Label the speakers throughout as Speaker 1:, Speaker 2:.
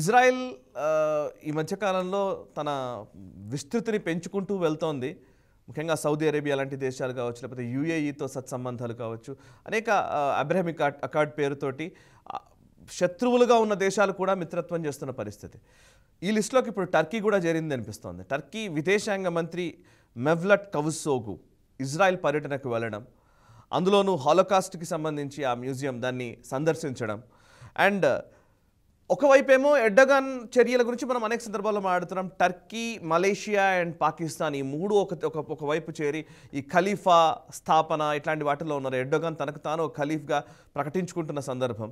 Speaker 1: Israel ఈ మధ్యకాలంలో తన విస్తృతిని పెంచుకుంటూ వెళ్తోంది ముఖ్యంగా సౌదీ అరేబియా లాంటి దేశాలు కావచ్చు లేకపోతే యుఏఈతో సత్సంబంధాలు కావచ్చు అనేక అబ్రహమిక్ అకార్డ్ పేరుతోటి శత్రువులుగా ఉన్న దేశాలు కూడా మిత్రత్వం చేస్తున్న పరిస్థితి ఈ లిస్టులోకి ఇప్పుడు టర్కీ కూడా చేరింది అనిపిస్తోంది టర్కీ విదేశాంగ మంత్రి మెవ్లట్ కవుసోగు ఇజ్రాయెల్ పర్యటనకు వెళ్ళడం అందులోనూ హాలోకాస్ట్కి సంబంధించి ఆ మ్యూజియం దాన్ని సందర్శించడం అండ్ ఒకవైపు ఏమో ఎడ్డగన్ చర్యల గురించి మనం అనేక సందర్భాల్లో మాట్లాడుతున్నాం టర్కీ మలేషియా అండ్ పాకిస్తాన్ ఈ మూడు ఒక ఒకవైపు చేరి ఈ ఖలీఫా స్థాపన ఇట్లాంటి వాటిల్లో ఉన్నారు ఎర్డగాన్ తనకు తాను ఖలీఫ్గా ప్రకటించుకుంటున్న సందర్భం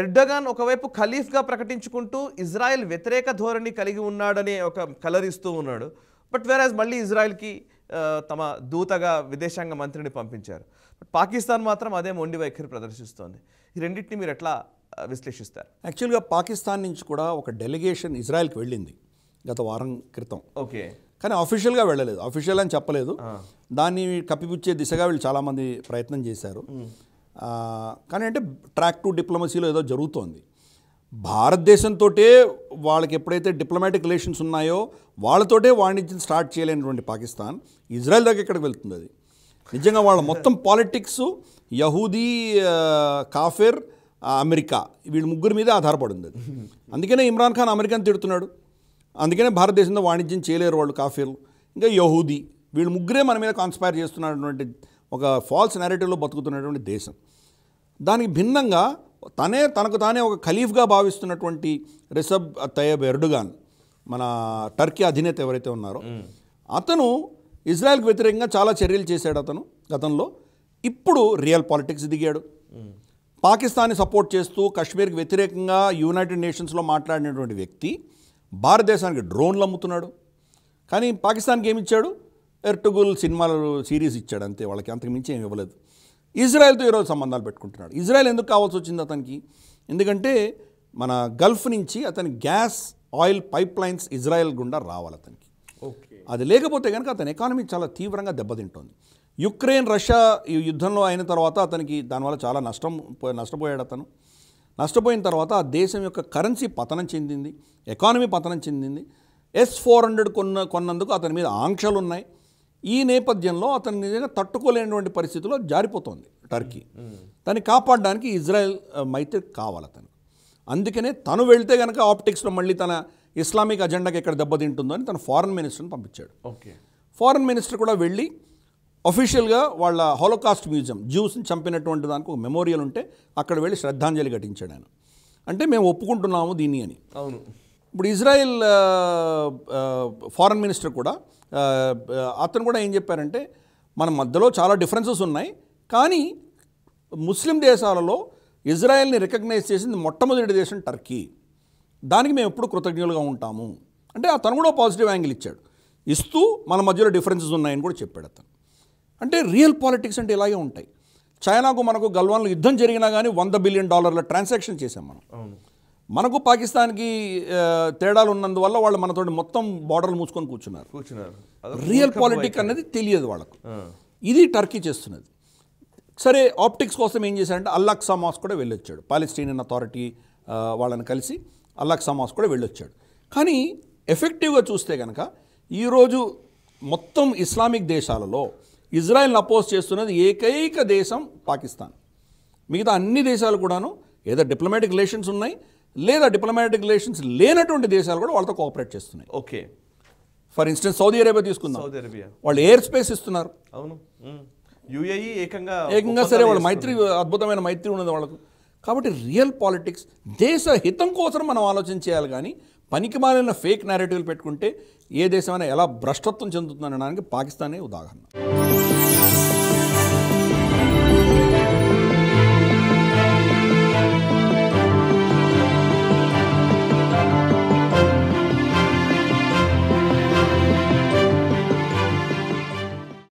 Speaker 1: ఎర్డగాన్ ఒకవైపు ఖలీఫ్గా ప్రకటించుకుంటూ ఇజ్రాయెల్ వ్యతిరేక ధోరణి కలిగి ఉన్నాడని ఒక కలరిస్తూ ఉన్నాడు బట్ వేరాజ్ మళ్ళీ ఇజ్రాయెల్కి తమ దూతగా విదేశాంగ మంత్రిని పంపించారు బట్ పాకిస్తాన్ మాత్రం అదే మొండి వైఖరి ప్రదర్శిస్తోంది ఈ రెండింటిని మీరు ఎట్లా విశ్లేషిస్తారు
Speaker 2: యాక్చువల్గా పాకిస్తాన్ నుంచి కూడా ఒక డెలిగేషన్ ఇజ్రాయెల్కి వెళ్ళింది గత వారం క్రితం ఓకే కానీ అఫీషియల్గా వెళ్ళలేదు అఫీషియల్ అని చెప్పలేదు దాన్ని కప్పిపుచ్చే దిశగా వీళ్ళు చాలామంది ప్రయత్నం చేశారు కానీ అంటే ట్రాక్ టు డిప్లొమసీలో ఏదో జరుగుతోంది భారతదేశంతో వాళ్ళకి ఎప్పుడైతే డిప్లొమాటిక్ రిలేషన్స్ ఉన్నాయో వాళ్ళతోటే వాణిజ్యం స్టార్ట్ చేయలేనటువంటి పాకిస్తాన్ ఇజ్రాయెల్ దాకా ఎక్కడికి వెళ్తుంది అది నిజంగా వాళ్ళ మొత్తం పాలిటిక్స్ యహూదీ కాఫిర్ అమెరికా వీళ్ళు ముగ్గురు మీదే ఆధారపడింది అది అందుకనే ఇమ్రాన్ ఖాన్ అమెరికాని తిడుతున్నాడు అందుకనే భారతదేశంలో వాణిజ్యం చేయలేరు వాళ్ళు కాఫీలు ఇంకా యహూదీ వీళ్ళు ముగ్గురే మన మీద కాన్స్పైర్ చేస్తున్నటువంటి ఒక ఫాల్స్ నేరేటివ్లో బతుకుతున్నటువంటి దేశం దానికి భిన్నంగా తనే తనకు తానే ఒక ఖలీఫ్గా భావిస్తున్నటువంటి రిసబ్ తయబ్ ఎర్డుగాన్ మన టర్కీ అధినేత ఎవరైతే ఉన్నారో అతను ఇజ్రాయెల్కి వ్యతిరేకంగా చాలా చర్యలు చేశాడు అతను గతంలో ఇప్పుడు రియల్ పాలిటిక్స్ దిగాడు పాకిస్తాన్ని సపోర్ట్ చేస్తూ కశ్మీర్కి వ్యతిరేకంగా యునైటెడ్ నేషన్స్లో మాట్లాడినటువంటి వ్యక్తి భారతదేశానికి డ్రోన్లు అమ్ముతున్నాడు కానీ పాకిస్తాన్కి ఏమి ఇచ్చాడు ఎర్టుగుల్ సినిమాలు సిరీస్ ఇచ్చాడు అంతే వాళ్ళకి అంతకు మించి ఏమి ఇవ్వలేదు ఇజ్రాయెల్తో ఈరోజు సంబంధాలు పెట్టుకుంటున్నాడు ఇజ్రాయెల్ ఎందుకు కావాల్సి వచ్చింది అతనికి ఎందుకంటే మన గల్ఫ్ నుంచి అతని gas oil pipe lines Israel గుండా రావాలి అతనికి ఓకే అది లేకపోతే కనుక అతని ఎకానమీ చాలా తీవ్రంగా దెబ్బతింటోంది యుక్రెయిన్ రష్యా ఈ యుద్ధంలో అయిన తర్వాత అతనికి దానివల్ల చాలా నష్టం నష్టపోయాడు అతను నష్టపోయిన తర్వాత ఆ దేశం యొక్క కరెన్సీ పతనం చెందింది ఎకానమీ పతనం చెందింది ఎస్ ఫోర్ హండ్రెడ్ కొన్న కొన్నందుకు అతని మీద ఆంక్షలు ఉన్నాయి ఈ నేపథ్యంలో అతను నిజంగా తట్టుకోలేనటువంటి పరిస్థితిలో జారిపోతుంది టర్కీ దాన్ని కాపాడడానికి ఇజ్రాయెల్ మైత్రి కావాలి అతను అందుకనే తను వెళ్తే కనుక ఆప్టిక్స్లో మళ్ళీ తన ఇస్లామిక్ అజెండాకి ఎక్కడ దెబ్బతింటుందో అని తన ఫారెన్ మినిస్టర్ని పంపించాడు ఓకే ఫారెన్ మినిస్టర్ కూడా వెళ్ళి అఫీషియల్గా వాళ్ళ హోలోకాస్ట్ మ్యూజియం జ్యూస్ని చంపినటువంటి దానికి ఒక మెమోరియల్ ఉంటే అక్కడ వెళ్ళి శ్రద్ధాంజలి ఘటించాడు ఆయన అంటే మేము ఒప్పుకుంటున్నాము దీన్ని అని అవును ఇప్పుడు ఇజ్రాయెల్ ఫారెన్ మినిస్టర్ కూడా అతను కూడా ఏం చెప్పారంటే మన మధ్యలో చాలా డిఫరెన్సెస్ ఉన్నాయి కానీ ముస్లిం దేశాలలో ఇజ్రాయెల్ని రికగ్నైజ్ చేసింది మొట్టమొదటి దేశం టర్కీ దానికి మేము ఎప్పుడు కృతజ్ఞులుగా ఉంటాము అంటే అతను కూడా పాజిటివ్ యాంగిల్ ఇచ్చాడు ఇస్తూ మన మధ్యలో డిఫరెన్సెస్ ఉన్నాయని కూడా చెప్పాడు అతను అంటే రియల్ పాలిటిక్స్ అంటే ఇలాగే ఉంటాయి చైనాకు మనకు గల్వాన్లు యుద్ధం జరిగినా కానీ వంద బిలియన్ డాలర్ల ట్రాన్సాక్షన్ చేసాం మనం మనకు పాకిస్తాన్కి తేడాలు ఉన్నందువల్ల వాళ్ళు మనతో మొత్తం బార్డర్లు మూసుకొని కూర్చున్నారు కూర్చున్నారు రియల్ పాలిటిక్ అనేది తెలియదు వాళ్ళకు ఇది టర్కీ చేస్తున్నది సరే ఆప్టిక్స్ కోసం ఏం చేశారంటే అల్లాక్ సమాస్ కూడా వెళ్ళొచ్చాడు పాలిస్టీనియన్ అథారిటీ వాళ్ళని కలిసి అల్లాక్ సమాస్ కూడా వెళ్ళొచ్చాడు కానీ ఎఫెక్టివ్గా చూస్తే కనుక ఈరోజు మొత్తం ఇస్లామిక్ దేశాలలో ఇజ్రాయెల్ని అపోజ్ చేస్తున్నది ఏకైక దేశం పాకిస్తాన్ మిగతా అన్ని దేశాలు కూడాను ఏదో డిప్లొమాటిక్ రిలేషన్స్ ఉన్నాయి లేదా డిప్లొమాటిక్ రిలేషన్స్ లేనటువంటి దేశాలు కూడా వాళ్ళతో కోఆపరేట్ చేస్తున్నాయి okay for instance Saudi Arabia తీసుకుందాం సౌదీ అరేబియా వాళ్ళు ఎయిర్ స్పేస్ ఇస్తున్నారు
Speaker 1: అవును యుఏఈ ఏకంగా ఏకంగా సరే వాళ్ళు మైత్రి
Speaker 2: అద్భుతమైన మైత్రి ఉన్నది వాళ్ళకు కాబట్టి రియల్ పాలిటిక్స్ దేశ హితం కోసం మనం ఆలోచన చేయాలి కానీ పనికి మాలిన ఫేక్ నేరేటివ్లు పెట్టుకుంటే ఏ దేశమైనా ఎలా భ్రష్టత్వం చెందుతుందనడానికి పాకిస్తానే ఉదాహరణ